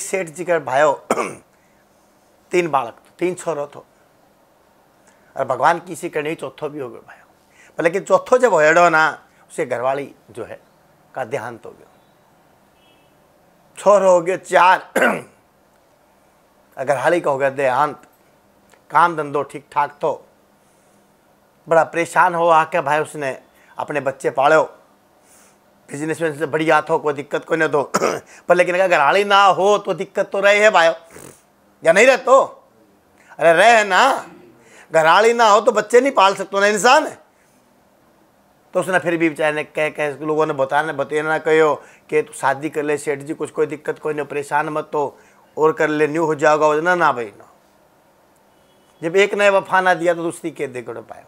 सेठ जी का भाई तीन बालक तीन छोरो थो और भगवान किसी के नहीं चौथो भी हो गया भाई पर लेकिन चौथो जब हेड़ो ना उसे घरवाली जो है का देहांत हो गया छोर हो गए चार अगर हाली का हो गया देहांत काम धंधो ठीक ठाक तो बड़ा परेशान हो आके भाई उसने अपने बच्चे पालो बिजनेसमैन से बढ़िया हो कोई दिक्कत कोई ना दो पर लेकिन अगर गराड़ी ना हो तो दिक्कत तो रहे है भाई या नहीं रहते तो अरे रहे है ना घराड़ी ना हो तो बच्चे नहीं पाल सकते ना इंसान तो उसने फिर भी बेचारे ने कह कह लोगों ने बताने बतेना कहो कि तू शादी कर ले सेठ जी कुछ कोई दिक्कत कोई नहीं परेशान मत हो और कर ले न्यू हो जाओगा वो ना ना भाई ना जब एक नए वफा ना दिया तो दूसरी के देखो पाए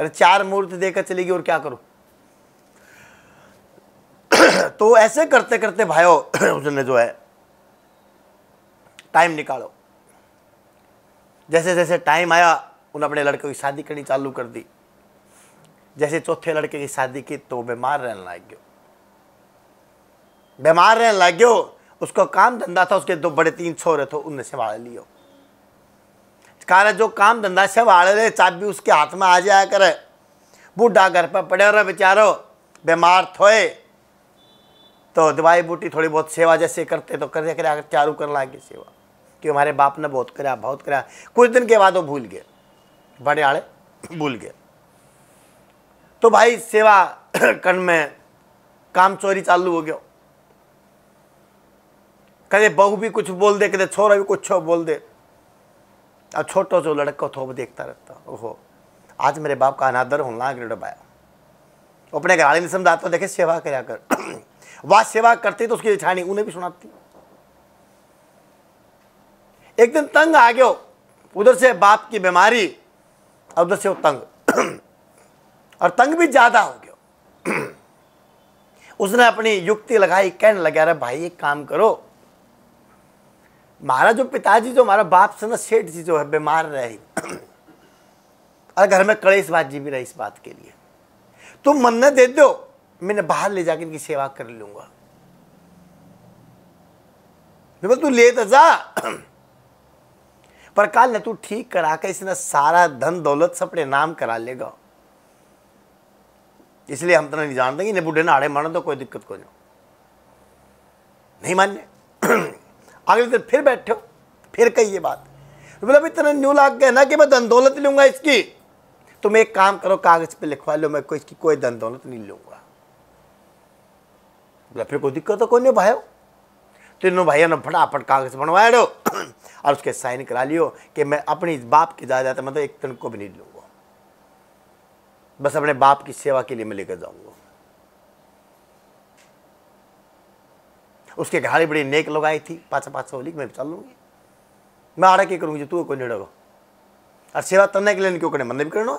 अरे चार मूर्ति देकर चलेगी और क्या करूँ तो ऐसे करते करते भाइयों उसने जो है टाइम निकालो जैसे जैसे टाइम आया उन अपने लड़के की शादी करनी चालू कर दी जैसे चौथे लड़के की शादी की तो बीमार रहने लग गयो बीमार रहने लग गयो उसको काम धंधा था उसके दो बड़े तीन छोरे थे उनने संभाल लियो कार जो काम धंधा संभाल रहे चाबी उसके हाथ में आ जाया करे बूढ़ा घर पर पड़े रहे बेचारो बीमार थोए तो दवाई बूटी थोड़ी बहुत सेवा जैसे करते तो कर दिया करे चारू कर लागे सेवा कि हमारे बाप ने बहुत करा बहुत करा कुछ दिन के बाद वो भूल गए बड़े आड़े भूल गए तो भाई सेवा कण में काम चोरी चालू हो गया कदे बहू भी कुछ बोल दे कदे छोरा भी कुछ बोल दे अब छोटो जो लड़का था वो देखता रहता ओहो आज मेरे बाप का अनादर होना गिरड भाया अपने घर आने समझाता देखे सेवा करा कर वाद सेवा करते तो उसकी छाणी उन्हें भी सुनाती एक दिन तंग आ गयो उधर से बाप की बीमारी और उधर से वो तंग और तंग भी ज़्यादा हो गयो उसने अपनी युक्ति लगाई कहने लगे अरे भाई एक काम करो हमारा जो पिताजी जो हमारा बाप से ना सेठ जी जो है बीमार रहे और घर में कड़े इस बात जी भी रही इस बात के लिए तुम मन्नत दे दो मैंने बाहर ले जाकर इनकी सेवा कर लूंगा बोल तू ले तो जा पर काल ने तू ठीक करा के इसने सारा धन दौलत सब अपने नाम करा लेगा इसलिए हम तो नहीं जानते कि बुढ़े ने आड़े मारना तो कोई दिक्कत को नहीं नहीं मान्य अगले दिन फिर बैठे हो फिर कही ये बात बोला इतना न्यू लाग गया ना कि मैं धन दौलत लूंगा इसकी तुम एक काम करो कागज पे लिखवा लो मैं कोई इसकी कोई धन दौलत नहीं लूंगा बोला फिर कोई दिक्कत तो कोई नहीं भाई तीनों भाइयों ने फटाफट कागज बनवाया लो और उसके साइन करा लियो कि मैं अपनी बाप की जायदाद मतलब एक तन को भी नहीं लूंगा बस अपने बाप की सेवा के लिए मैं लेकर जाऊंगा उसके घाड़ी बड़ी नेक लोग आई थी पाँच पाँच सौ लिख मैं चल लूंगी मैं आड़ा के करूंगी तू कोई नहीं और सेवा तरने के लिए क्यों करने मतलब भी करना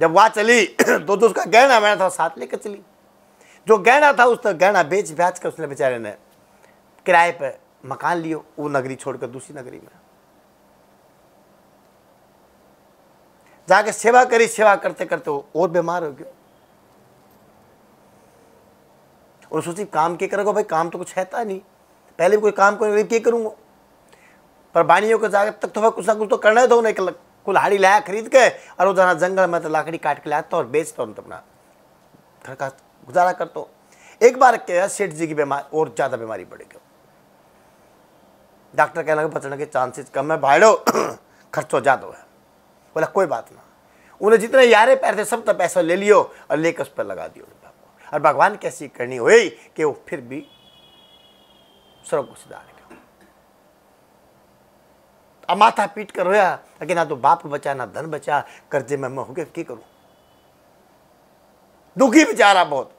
जब वहाँ चली तो, तो उसका गहना मैंने था साथ लेकर चली जो गहना था उसने गहना बेच बेच कर उसने बेचारे ने किराए पर मकान लियो वो नगरी छोड़कर दूसरी नगरी में जाके सेवा करी सेवा करते करते और बीमार हो गया और सोची काम के करेगा भाई काम तो कुछ रहता नहीं पहले भी कोई काम कोई क्या पर बाणियों को जाकर तक तो कुछ ना कुछ तो करना है तो उन्हें कुल्हाड़ी लाया खरीद के और वो जाना जंगल में तो लाकड़ी काट के लाता और बेचता उन अपना घर का गुजारा कर तो एक बार क्या है सेठ जी की बीमारी और ज़्यादा बीमारी बढ़ गई डॉक्टर कहने लगे बचने के चांसेस कम है भाईड़ो खर्चो ज़्यादा है बोला कोई बात ना उन्हें जितने यारे पैर थे सब तो पैसा ले लियो और लेकर उस पर लगा दियो और भगवान कैसी करनी हुई कि वो फिर भी सर्व को सुधार अब माथा पीट कर रोया कि ना तो बाप बचा ना धन बचा कर्जे में मैं हो गया क्या करूँ दुखी बेचारा बहुत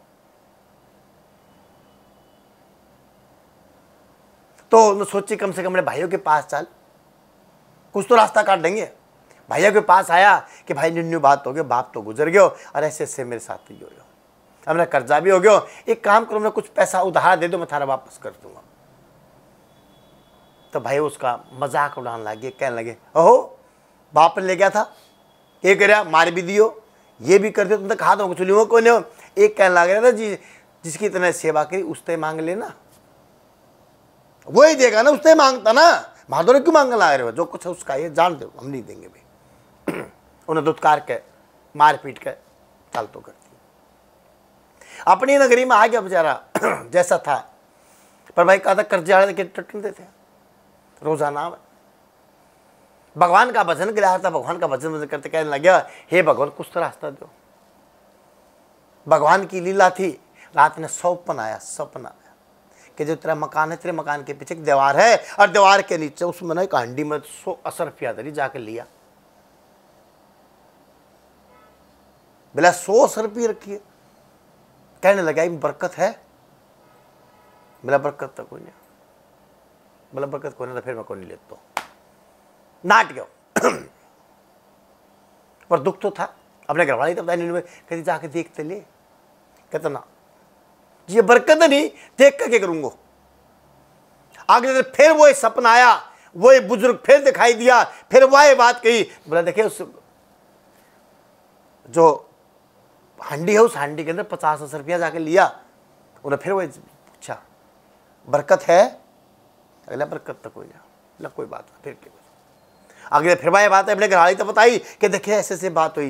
तो उन्होंने सोचे कम से कम मेरे भाइयों के पास चल कुछ तो रास्ता काट देंगे भाइयों के पास आया कि भाई न्यू बात हो गई बाप तो गुजर गयो और ऐसे ऐसे मेरे साथ भी हो गयो हमने कर्जा भी हो गयो एक काम करो मैं कुछ पैसा उधार दे दो मैं थारा वापस कर दूंगा तो भाई उसका मजाक उड़ान लगे कहने लगे ओहो बाप ने ले गया था ये कर मार भी दियो ये भी करते तुम तो कहा तो को नहीं एक कहने लग रहा था जी जिसकी इतना सेवा करी उससे मांग लेना वो ही देगा ना उससे मांगता ना माधुर क्यों मांग लग रहे हो जो कुछ है उसका ये जान दो हम नहीं देंगे भाई उन्हें दुत्कार के मारपीट के चल तो करती अपनी नगरी में आ गया बेचारा जैसा था पर भाई कहा था कर्जे आड़े के थे रोजाना भगवान का भजन के रहा था भगवान का भजन भजन करते कहने लगे हे भगवान कुछ तो रास्ता दो भगवान की लीला थी रात ने सौपन आया सपन आया कि जो तेरा मकान है तेरे मकान के पीछे दीवार है और दीवार के नीचे उसमें ना एक हंडी में सो असर दरी जाके लिया बोला असर सरपी रखी है कहने लगा ये बरकत है बोला बरकत तो कोई नहीं बोला बरकत कोई नहीं तो फिर मैं कोई नहीं लेता नाटक पर दुख तो था अपने घर वाले तो बताया जाके देखते ले कहते ना ये बरकत नहीं देख कर के करूंगो आगे फिर वो सपना आया वो एक बुजुर्ग फिर दिखाई दिया फिर वह बात कही बोला देखे उस जो हांडी है उस हांडी के अंदर पचास हजार रुपया जाके लिया उन्हें फिर वो पूछा बरकत है अगला बरकत हो तो कोई ना कोई बात फिर क्यों अगले फिर भाई बात है अपने घरवाली तो बताई कि देखिए ऐसे ऐसे बात हुई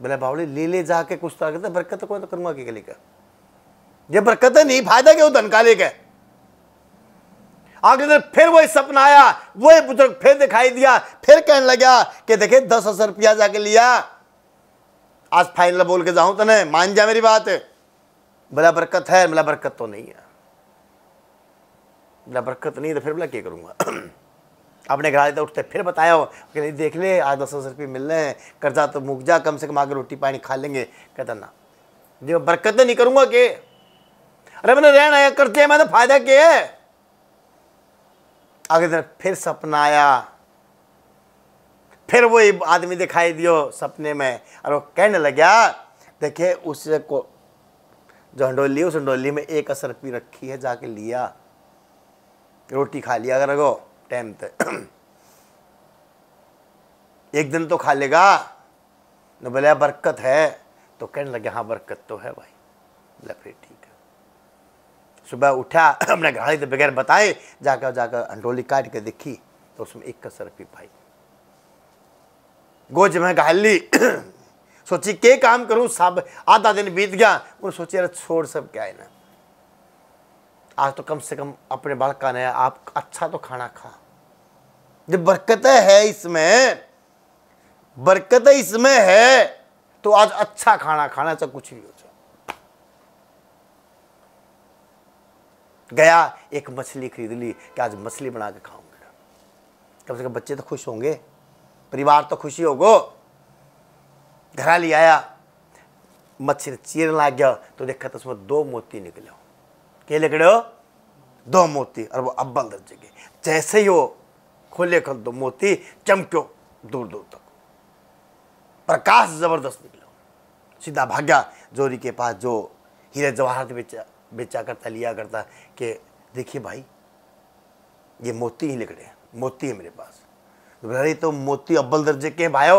बोले बावली ले ले जाके कुछ तो आगे बरकत तो कोई तो करूंगा के लेकर ये बरकत है नहीं फायदा क्या धन का लेकर अगले दिन फिर वही सपना आया वही बुजुर्ग फिर दिखाई दिया फिर कहने लगा कि देखे दस हजार रुपया जाके लिया आज फाइनल बोल के जाऊं तने तो मान जा मेरी बात बोला बरकत है बोला बरकत तो नहीं है बोला बरकत नहीं तो फिर बोला क्या करूंगा आपने घर आते उठते फिर बताया हो कि नहीं देख ले आज दस दस रुपये मिल रहे हैं कर्जा तो मुक जा कम से कम आगे रोटी पानी खा लेंगे कहता ना जी मैं नहीं करूँगा के अरे मैंने रहना आया करते हैं मैंने फ़ायदा क्या है आगे दिन फिर सपना आया फिर वो आदमी दिखाई दियो सपने में और वो कहने गया देखिए उससे को जो हंडोली उस हंडोली में एक असर पी रखी है जाके लिया रोटी खा लिया अगर अगो टेंथ एक दिन तो खा लेगा न बोले बरकत है तो कहने लगे हाँ बरकत तो है भाई बोला फिर ठीक है सुबह उठा अपने गाड़ी तो बगैर बताए जाकर जाकर अंडोली काट के देखी तो उसमें एक कसर भी भाई गोज में घाल ली सोची के काम करूं सब आधा दिन बीत गया उन्होंने सोची अरे छोड़ सब क्या है ना आज तो कम से कम अपने बालका ने आप अच्छा तो खाना खा जब बरकत है इसमें बरकत इसमें है तो आज अच्छा खाना खाना चाहे तो कुछ भी हो जाए गया एक मछली खरीद ली कि आज मछली बना के खाऊंगा कम से कम बच्चे तो खुश होंगे परिवार तो खुशी होगो घरा ले आया मच्छर चीर ला गया तो देखा तो उसमें दो मोती निकले के निकले हो दो मोती और वो अब्बल दर्जे के जैसे ही वो खोले खल दो तो मोती चमको दूर दूर तक प्रकाश जबरदस्त निकला सीधा भाग्या जोरी के पास जो हीरे जवाहरात बेचा बेचा करता लिया करता कि देखिए भाई ये मोती ही निकले मोती है मेरे पास अरे तो मोती अब्बल दर्जे के भाई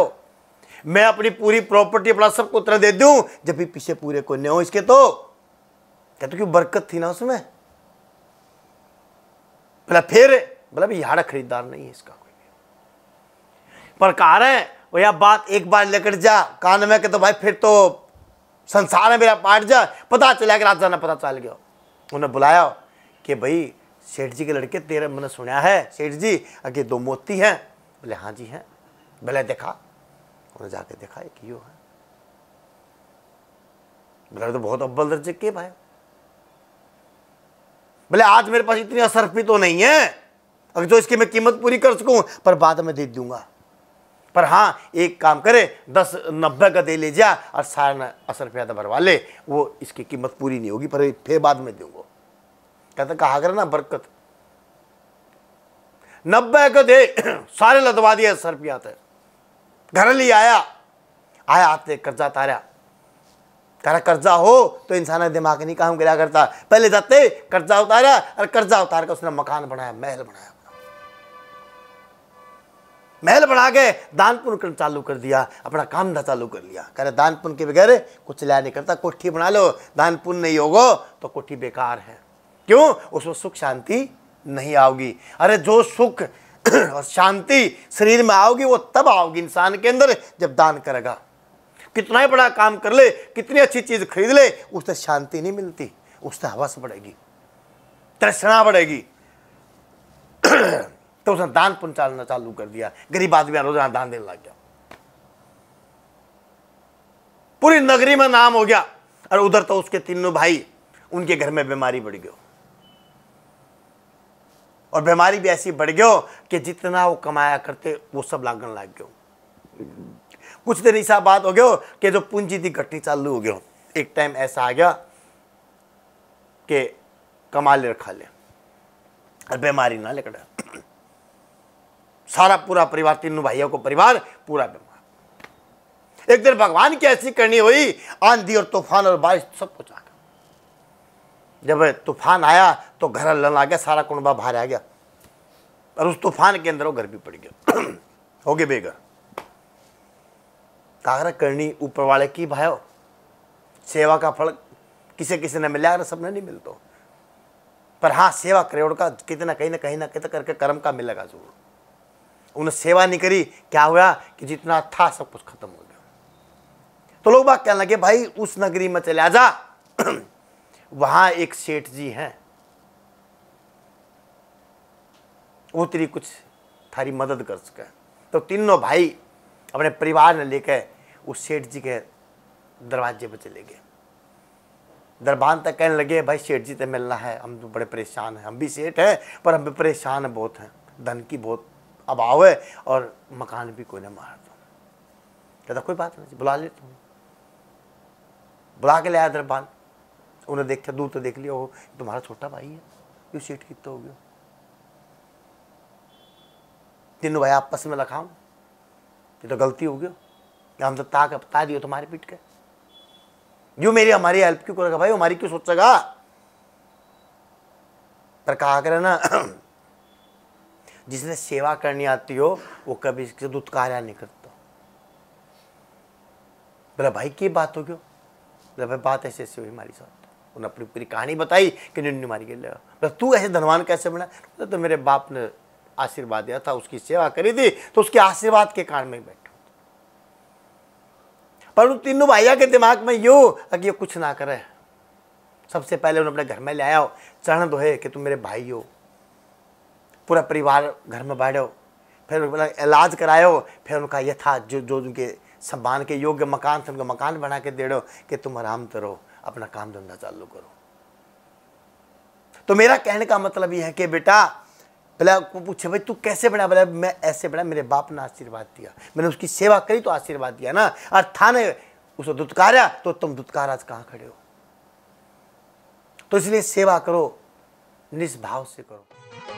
मैं अपनी पूरी प्रॉपर्टी अपना सबको उतना दे दूं जब भी पीछे पूरे को न हो इसके तो कहते तो क्यों बरकत थी ना उसमें फिर मतलब याड़ा खरीदार नहीं है इसका कोई पर कह रहे भैया बात एक बार लेकर जा कान में के तो भाई फिर तो संसार है मेरा पाट जा पता चला कि रात जाना पता चल गया उन्हें बुलाया कि भाई सेठ जी के लड़के तेरे मैंने सुना है सेठ जी अगे दो मोती हैं बोले हाँ जी हैं बोले देखा उन्हें जाके देखा एक यो है बोले तो बहुत अब्बल दर्जे के भाई बोले आज मेरे पास इतनी असरफी तो नहीं है अगर जो इसकी मैं कीमत पूरी कर सकूँ पर बाद में दे दूंगा पर हाँ एक काम करे दस नब्बे का दे ले जा और साढ़े असर रुपया तो भरवा ले वो इसकी कीमत पूरी नहीं होगी पर फिर बाद में दूंगा कहते कहा कर ना बरकत नब्बे का दे सारे लदवा दिया असर रुपया तो घर ले आया आया आते कर्जा तारा तारा कर्जा हो तो इंसान का दिमाग नहीं काम करता पहले जाते कर्जा उतारा और कर्जा उतार कर उसने मकान बनाया महल बनाया महल बढ़ा के दान पुण्य चालू कर दिया अपना काम धंधा चालू कर लिया कह रहे दान पुण्य के बगैर कुछ लिया नहीं करता कोठी बना लो दान पुण्य नहीं होगो तो कोठी बेकार है क्यों उसमें सुख शांति नहीं आओगी अरे जो सुख और शांति शरीर में आओगी वो तब आओगी इंसान के अंदर जब दान करेगा कितना ही बड़ा काम कर ले कितनी अच्छी चीज़ खरीद ले उससे शांति नहीं मिलती उससे हवस बढ़ेगी तृष्णा बढ़ेगी तो उसने दान पहुंचाना चालू कर दिया गरीब आदमी रोजाना दान देने लग गया पूरी नगरी में नाम हो गया और उधर तो उसके तीनों भाई उनके घर में बीमारी बढ़ गयो और बीमारी भी ऐसी बढ़ गयो कि जितना वो कमाया करते वो सब लागन लग गयो कुछ दिन ऐसा बात हो गयो कि जो पूंजी थी घटनी चालू हो गयो एक टाइम ऐसा आ गया कि कमा ले रखा ले और बीमारी ना लेकर सारा पूरा परिवार तीनों भाइयों को परिवार पूरा बीमार एक दिन भगवान की ऐसी करनी हुई आंधी और तूफान और बारिश सब कुछ आ गया जब तूफान आया तो घर लन आ गया सारा कुंडबा बाहर आ गया और उस तूफान के अंदर वो घर भी पड़ गया हो गए बेघर कागरा करनी ऊपर वाले की भाई सेवा का फल किसे किसी ने मिला अगर सबने नहीं मिलता पर हाँ सेवा करोड़ का कितना कहीं ना कहीं ना कितना तो करके कर्म का मिलेगा जरूर उन्हें सेवा नहीं करी क्या हुआ कि जितना था सब कुछ खत्म हो गया तो लोग बात कहने लगे भाई उस नगरी में चले जा वहां एक सेठ जी हैं वो तेरी कुछ थारी मदद कर सके तो तीनों भाई अपने परिवार ने लेकर उस सेठ जी के दरवाजे पर चले गए दरबान तक कहने लगे भाई सेठ जी से मिलना है हम तो बड़े परेशान हैं हम भी सेठ हैं पर हम भी परेशान बहुत हैं धन की बहुत अब आवे और मकान भी कोई ना मार दो कहता कोई बात नहीं बुला लेता हूँ बुला के लिया दरबान उन्हें देखा दूर तो देख लिया हो तुम्हारा छोटा भाई है ये सीट कितना हो गया तीनों भाई आपस में लखाऊं ये तो गलती हो गई हम तो ताक बता दियो तुम्हारे पीट के जो मेरी हमारी हेल्प क्यों करेगा भाई हमारी क्यों सोचेगा पर कहा करे ना जिसने सेवा करनी आती हो वो कभी इसके दुत्कारा नहीं करता बोला भाई की बात हो क्यों बोला भाई बात ऐसे ऐसी हुई हमारी साथ उन्होंने अपनी पूरी कहानी बताई कि निन्नी मारी गई बोला तू ऐसे धनवान कैसे बना बोला तो मेरे बाप ने आशीर्वाद दिया था उसकी सेवा करी थी तो उसके आशीर्वाद के कारण में बैठ पर उन तीनों भाइया के दिमाग में यो कि ये कुछ ना करे सबसे पहले उन्हें अपने घर में ले आया हो चरण धोए कि तुम मेरे भाई हो पूरा परिवार घर में बैठो फिर इलाज करायो फिर उनका यथा जो जो उनके सम्मान के योग्य मकान थे उनका मकान बना के दे दो कि तुम आराम करो अपना काम धंधा चालू करो तो मेरा कहने का मतलब यह है कि बेटा बोला पूछे भाई तू कैसे बना बोला मैं ऐसे बना मेरे बाप ने आशीर्वाद दिया मैंने उसकी सेवा करी तो आशीर्वाद दिया ना और थाने ने उसको दुत्कारा तो तुम दुत्कार आज कहाँ खड़े हो तो इसलिए सेवा करो निष्भाव से करो